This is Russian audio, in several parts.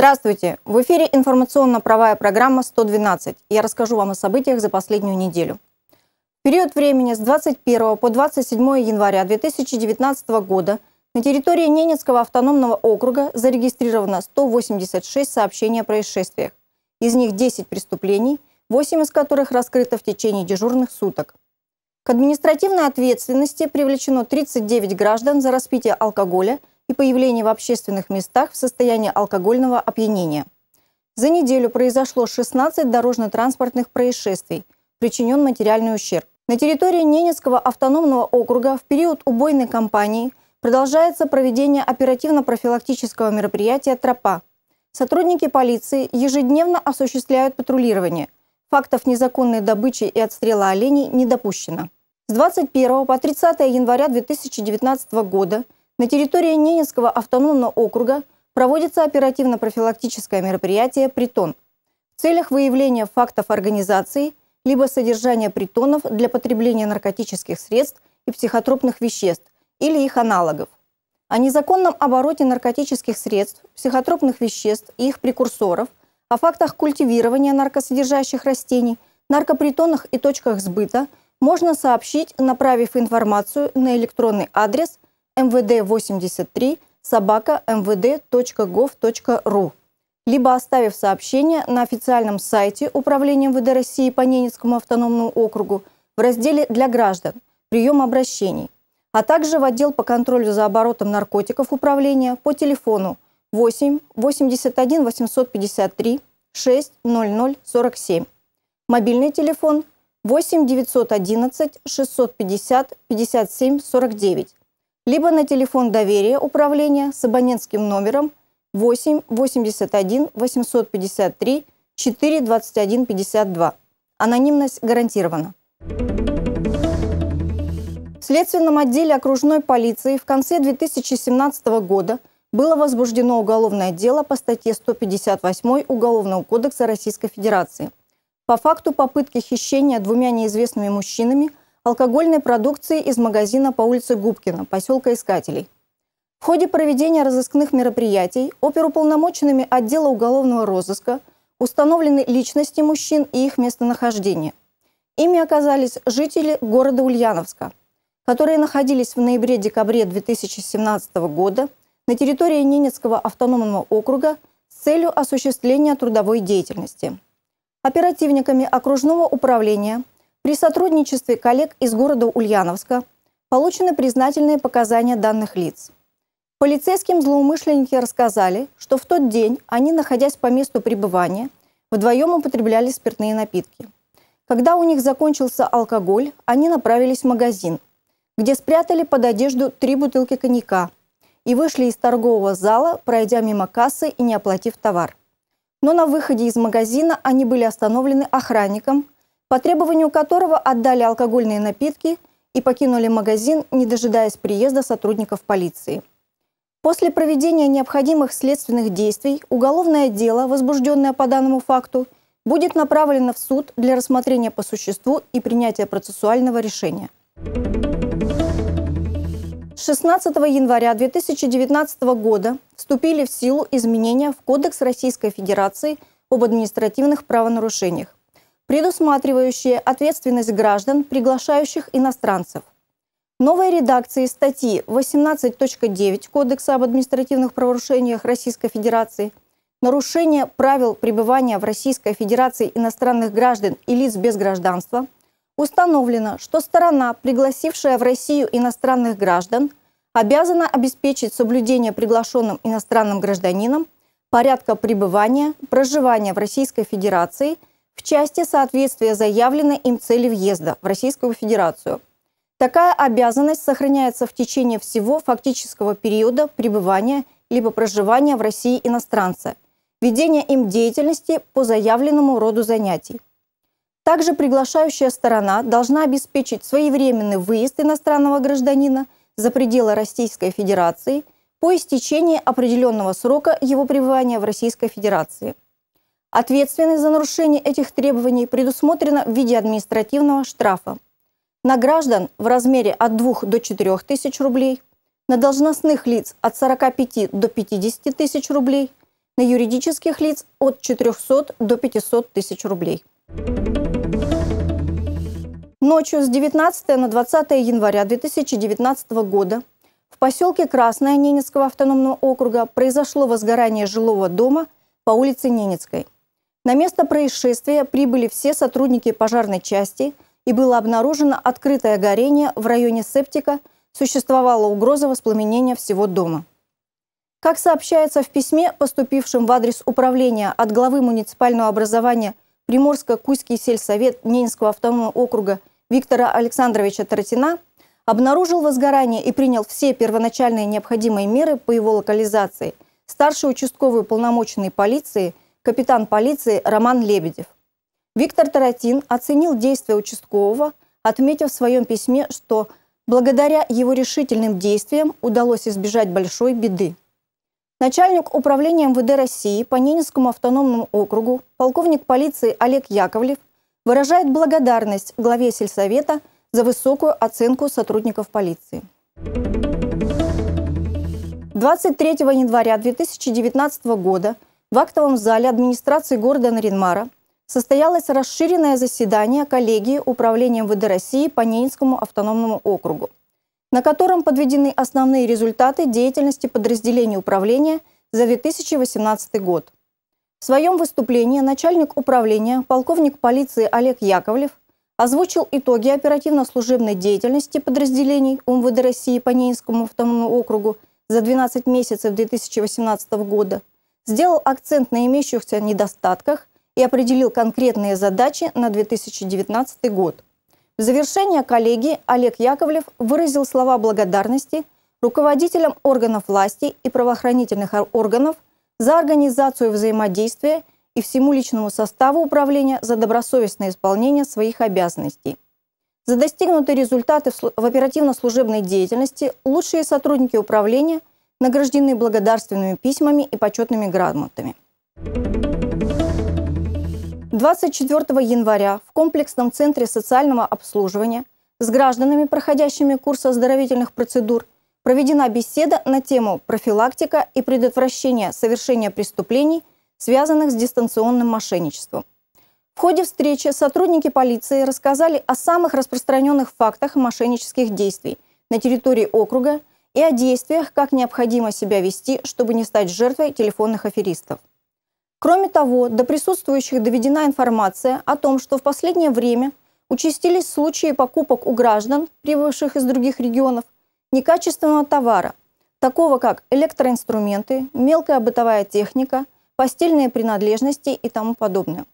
Здравствуйте! В эфире информационно-правая программа «112». Я расскажу вам о событиях за последнюю неделю. В период времени с 21 по 27 января 2019 года на территории Ненецкого автономного округа зарегистрировано 186 сообщений о происшествиях. Из них 10 преступлений, 8 из которых раскрыто в течение дежурных суток. К административной ответственности привлечено 39 граждан за распитие алкоголя – и появление в общественных местах в состоянии алкогольного опьянения. За неделю произошло 16 дорожно-транспортных происшествий, причинен материальный ущерб. На территории Ненецкого автономного округа в период убойной кампании продолжается проведение оперативно-профилактического мероприятия «Тропа». Сотрудники полиции ежедневно осуществляют патрулирование. Фактов незаконной добычи и отстрела оленей не допущено. С 21 по 30 января 2019 года – на территории Ненецкого автономного округа проводится оперативно-профилактическое мероприятие «Притон» в целях выявления фактов организации либо содержания притонов для потребления наркотических средств и психотропных веществ или их аналогов, о незаконном обороте наркотических средств, психотропных веществ и их прекурсоров, о фактах культивирования наркосодержащих растений, наркопритонах и точках сбыта можно сообщить, направив информацию на электронный адрес – МВД 83 собака mvd.gov.ru, либо оставив сообщение на официальном сайте Управления МВД России по Ненецкому автономному округу в разделе «Для граждан. Прием обращений», а также в отдел по контролю за оборотом наркотиков управления по телефону 8 81 853 6 00 47. Мобильный телефон 8 911 650 57 49 либо на телефон доверия управления с абонентским номером 8 81 853 4 52. Анонимность гарантирована. В следственном отделе окружной полиции в конце 2017 года было возбуждено уголовное дело по статье 158 Уголовного кодекса Российской Федерации по факту попытки хищения двумя неизвестными мужчинами – алкогольной продукции из магазина по улице Губкина, поселка Искателей. В ходе проведения разыскных мероприятий оперуполномоченными отдела уголовного розыска установлены личности мужчин и их местонахождение. Ими оказались жители города Ульяновска, которые находились в ноябре-декабре 2017 года на территории Ненецкого автономного округа с целью осуществления трудовой деятельности. Оперативниками окружного управления – при сотрудничестве коллег из города Ульяновска получены признательные показания данных лиц. Полицейским злоумышленники рассказали, что в тот день они, находясь по месту пребывания, вдвоем употребляли спиртные напитки. Когда у них закончился алкоголь, они направились в магазин, где спрятали под одежду три бутылки коньяка и вышли из торгового зала, пройдя мимо кассы и не оплатив товар. Но на выходе из магазина они были остановлены охранником – по требованию которого отдали алкогольные напитки и покинули магазин, не дожидаясь приезда сотрудников полиции. После проведения необходимых следственных действий уголовное дело, возбужденное по данному факту, будет направлено в суд для рассмотрения по существу и принятия процессуального решения. 16 января 2019 года вступили в силу изменения в Кодекс Российской Федерации об административных правонарушениях предусматривающие ответственность граждан, приглашающих иностранцев. Новой редакции статьи 18.9 Кодекса об административных правонарушениях Российской Федерации нарушение правил пребывания в Российской Федерации иностранных граждан и лиц без гражданства установлено, что сторона, пригласившая в Россию иностранных граждан, обязана обеспечить соблюдение приглашенным иностранным гражданинам порядка пребывания, проживания в Российской Федерации – в части соответствия заявленной им цели въезда в Российскую Федерацию. Такая обязанность сохраняется в течение всего фактического периода пребывания либо проживания в России иностранца, ведения им деятельности по заявленному роду занятий. Также приглашающая сторона должна обеспечить своевременный выезд иностранного гражданина за пределы Российской Федерации по истечении определенного срока его пребывания в Российской Федерации – Ответственность за нарушение этих требований предусмотрена в виде административного штрафа. На граждан в размере от 2 до 4 тысяч рублей, на должностных лиц от 45 до 50 тысяч рублей, на юридических лиц от 400 до 500 тысяч рублей. Ночью с 19 на 20 января 2019 года в поселке Красное Ненецкого автономного округа произошло возгорание жилого дома по улице Ненецкой – на место происшествия прибыли все сотрудники пожарной части и было обнаружено открытое горение в районе септика, существовала угроза воспламенения всего дома. Как сообщается в письме, поступившем в адрес управления от главы муниципального образования Приморско-Куйский сельсовет Ненинского автономного округа Виктора Александровича Таратина, обнаружил возгорание и принял все первоначальные необходимые меры по его локализации старший участковый уполномоченный полиции – капитан полиции Роман Лебедев. Виктор Таратин оценил действия участкового, отметив в своем письме, что благодаря его решительным действиям удалось избежать большой беды. Начальник управления МВД России по Ненецкому автономному округу, полковник полиции Олег Яковлев, выражает благодарность главе сельсовета за высокую оценку сотрудников полиции. 23 января 2019 года – в актовом зале администрации города Наринмара состоялось расширенное заседание коллегии управления МВД России по Ненецкому автономному округу, на котором подведены основные результаты деятельности подразделений управления за 2018 год. В своем выступлении начальник управления, полковник полиции Олег Яковлев, озвучил итоги оперативно-служебной деятельности подразделений УМВД России по Ненецкому автономному округу за 12 месяцев 2018 года – сделал акцент на имеющихся недостатках и определил конкретные задачи на 2019 год. В завершение коллегии Олег Яковлев выразил слова благодарности руководителям органов власти и правоохранительных органов за организацию взаимодействия и всему личному составу управления за добросовестное исполнение своих обязанностей. За достигнутые результаты в оперативно-служебной деятельности лучшие сотрудники управления награждены благодарственными письмами и почетными грамотами. 24 января в комплексном центре социального обслуживания с гражданами, проходящими курс оздоровительных процедур, проведена беседа на тему профилактика и предотвращение совершения преступлений, связанных с дистанционным мошенничеством. В ходе встречи сотрудники полиции рассказали о самых распространенных фактах мошеннических действий на территории округа и о действиях, как необходимо себя вести, чтобы не стать жертвой телефонных аферистов. Кроме того, до присутствующих доведена информация о том, что в последнее время участились случаи покупок у граждан, прибывших из других регионов, некачественного товара, такого как электроинструменты, мелкая бытовая техника, постельные принадлежности и тому подобное.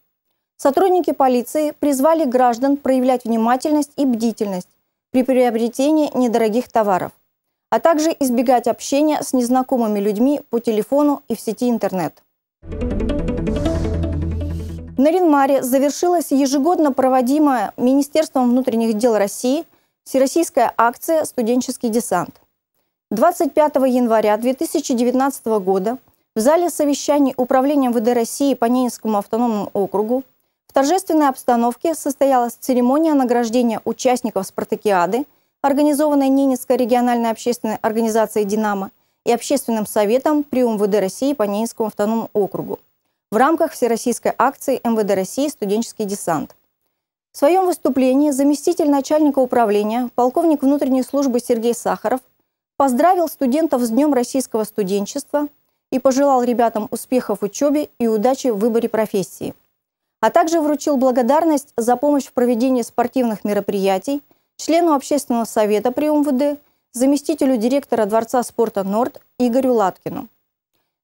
Сотрудники полиции призвали граждан проявлять внимательность и бдительность при приобретении недорогих товаров а также избегать общения с незнакомыми людьми по телефону и в сети интернет. В Наринмаре завершилась ежегодно проводимая Министерством внутренних дел России всероссийская акция «Студенческий десант». 25 января 2019 года в зале совещаний Управления ВД России по Ненецкому автономному округу в торжественной обстановке состоялась церемония награждения участников «Спартакиады» – организованной Ненецкой региональной общественной организацией «Динамо» и Общественным советом при МВД России по Ненецкому автономному округу в рамках всероссийской акции МВД России «Студенческий десант». В своем выступлении заместитель начальника управления, полковник внутренней службы Сергей Сахаров поздравил студентов с Днем российского студенчества и пожелал ребятам успехов в учебе и удачи в выборе профессии. А также вручил благодарность за помощь в проведении спортивных мероприятий – члену Общественного совета при МВД, заместителю директора Дворца спорта «Норд» Игорю Латкину.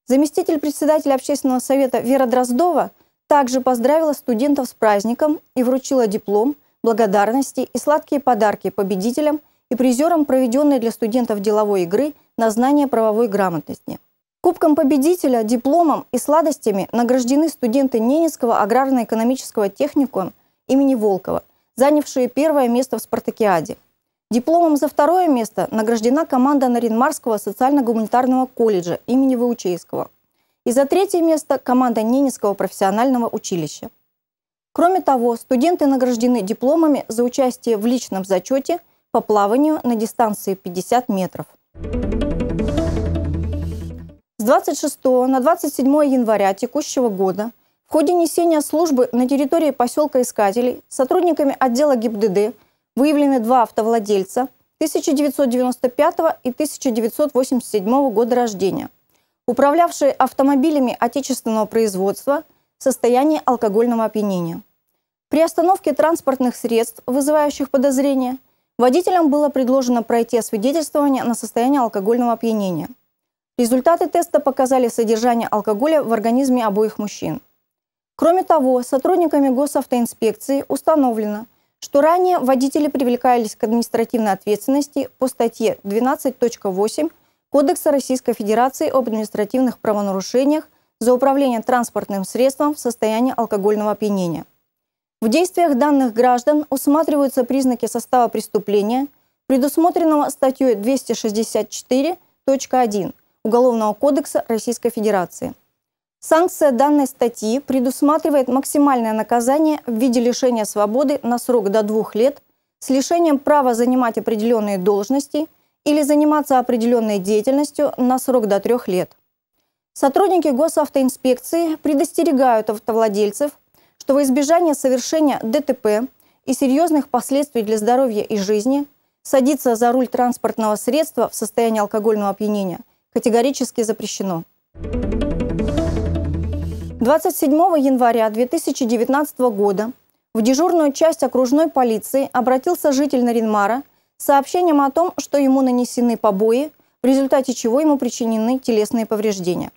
Заместитель председателя Общественного совета Вера Дроздова также поздравила студентов с праздником и вручила диплом, благодарности и сладкие подарки победителям и призерам проведенной для студентов деловой игры на знание правовой грамотности. Кубком победителя, дипломом и сладостями награждены студенты Ненецкого аграрно-экономического техникума имени Волкова, занявшие первое место в «Спартакиаде». Дипломом за второе место награждена команда Наринмарского социально-гуманитарного колледжа имени Выучейского. И за третье место команда Ненецкого профессионального училища. Кроме того, студенты награждены дипломами за участие в личном зачете по плаванию на дистанции 50 метров. С 26 на 27 января текущего года в ходе несения службы на территории поселка Искателей сотрудниками отдела ГИБДД выявлены два автовладельца 1995 и 1987 года рождения, управлявшие автомобилями отечественного производства в состоянии алкогольного опьянения. При остановке транспортных средств, вызывающих подозрения, водителям было предложено пройти освидетельствование на состояние алкогольного опьянения. Результаты теста показали содержание алкоголя в организме обоих мужчин – Кроме того, сотрудниками госавтоинспекции установлено, что ранее водители привлекались к административной ответственности по статье 12.8 Кодекса Российской Федерации об административных правонарушениях за управление транспортным средством в состоянии алкогольного опьянения. В действиях данных граждан усматриваются признаки состава преступления, предусмотренного статьей 264.1 Уголовного кодекса Российской Федерации. Санкция данной статьи предусматривает максимальное наказание в виде лишения свободы на срок до двух лет с лишением права занимать определенные должности или заниматься определенной деятельностью на срок до трех лет. Сотрудники госавтоинспекции предостерегают автовладельцев, что во избежание совершения ДТП и серьезных последствий для здоровья и жизни садиться за руль транспортного средства в состоянии алкогольного опьянения категорически запрещено. Thank you 27 января 2019 года в дежурную часть окружной полиции обратился житель Наринмара с сообщением о том, что ему нанесены побои, в результате чего ему причинены телесные повреждения.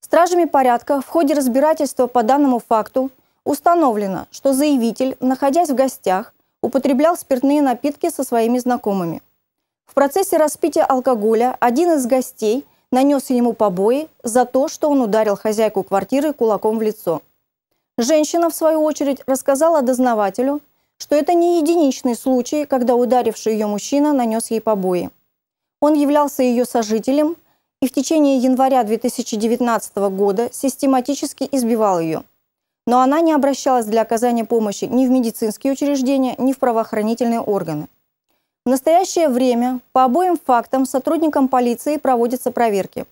Стражами порядка в ходе разбирательства по данному факту установлено, что заявитель, находясь в гостях, употреблял спиртные напитки со своими знакомыми. В процессе распития алкоголя один из гостей – нанес ему побои за то, что он ударил хозяйку квартиры кулаком в лицо. Женщина, в свою очередь, рассказала дознавателю, что это не единичный случай, когда ударивший ее мужчина нанес ей побои. Он являлся ее сожителем и в течение января 2019 года систематически избивал ее. Но она не обращалась для оказания помощи ни в медицинские учреждения, ни в правоохранительные органы. В настоящее время по обоим фактам сотрудникам полиции проводятся проверки,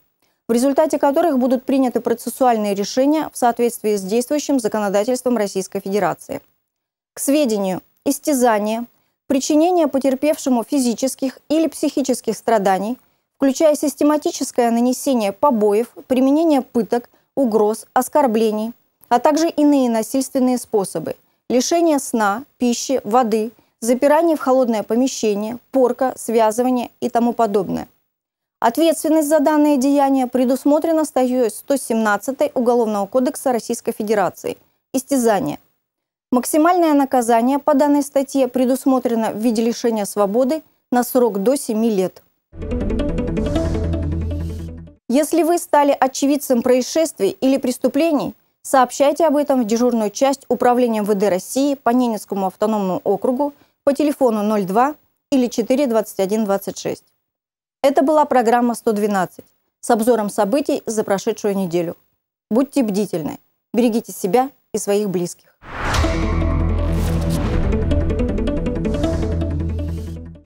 в результате которых будут приняты процессуальные решения в соответствии с действующим законодательством Российской Федерации. К сведению, истязание, причинение потерпевшему физических или психических страданий, включая систематическое нанесение побоев, применение пыток, угроз, оскорблений, а также иные насильственные способы, лишение сна, пищи, воды – запирание в холодное помещение, порка, связывание и тому подобное. Ответственность за данное деяние предусмотрена статьей 117 Уголовного кодекса Российской Федерации – истязание. Максимальное наказание по данной статье предусмотрено в виде лишения свободы на срок до 7 лет. Если вы стали очевидцем происшествий или преступлений, сообщайте об этом в дежурную часть Управления МВД России по Ненецкому автономному округу – по телефону 02 или 4 21 26. Это была программа 112 с обзором событий за прошедшую неделю. Будьте бдительны, берегите себя и своих близких.